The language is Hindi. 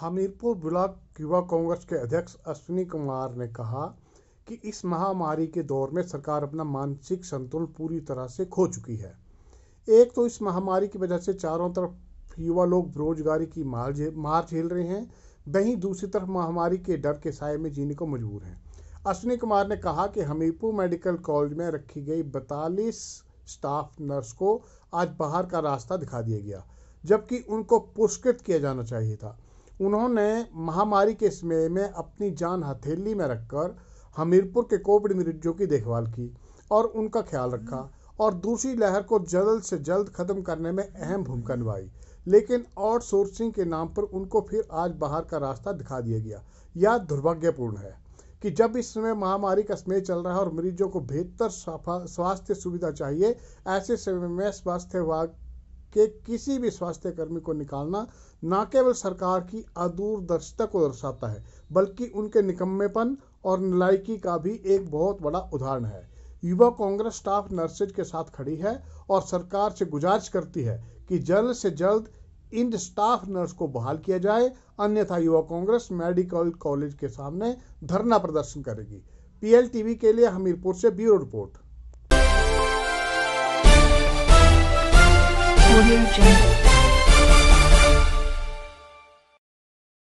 हमीरपुर ब्लॉक युवा कांग्रेस के अध्यक्ष अश्विनी कुमार ने कहा कि इस महामारी के दौर में सरकार अपना मानसिक संतुलन पूरी तरह से खो चुकी है एक तो इस महामारी की वजह से चारों तरफ युवा लोग बेरोजगारी की मार झेल रहे हैं वहीं दूसरी तरफ महामारी के डर के साय में जीने को मजबूर हैं अश्विनी कुमार ने कहा कि हमीरपुर मेडिकल कॉलेज में रखी गई बतालीस स्टाफ नर्स को आज बाहर का रास्ता दिखा दिया गया जबकि उनको पुरस्कृत किया जाना चाहिए था उन्होंने महामारी के समय में अपनी जान हथेली में रखकर हमीरपुर के कोविड मरीजों की देखभाल की और उनका ख्याल रखा और दूसरी लहर को जल्द से जल्द खत्म करने में अहम भूमिका निभाई लेकिन आउटसोर्सिंग के नाम पर उनको फिर आज बाहर का रास्ता दिखा दिया गया यह दुर्भाग्यपूर्ण है कि जब इस समय महामारी का समय चल रहा है और मरीजों को बेहतर स्वास्थ्य सुविधा चाहिए ऐसे समय में स्वास्थ्य विभाग के किसी भी स्वास्थ्य कर्मी को निकालना न केवल सरकार की अदूरदर्शिता को दर्शाता है बल्कि उनके निकम्मेपन और नलायकी का भी एक बहुत बड़ा उदाहरण है युवा कांग्रेस स्टाफ नर्सेज के साथ खड़ी है और सरकार से गुजारिश करती है कि जल्द से जल्द इन स्टाफ नर्स को बहाल किया जाए अन्यथा युवा कांग्रेस मेडिकल कॉलेज के सामने धरना प्रदर्शन करेगी पीएलटीवी के लिए हमीरपुर से ब्यूरो रिपोर्ट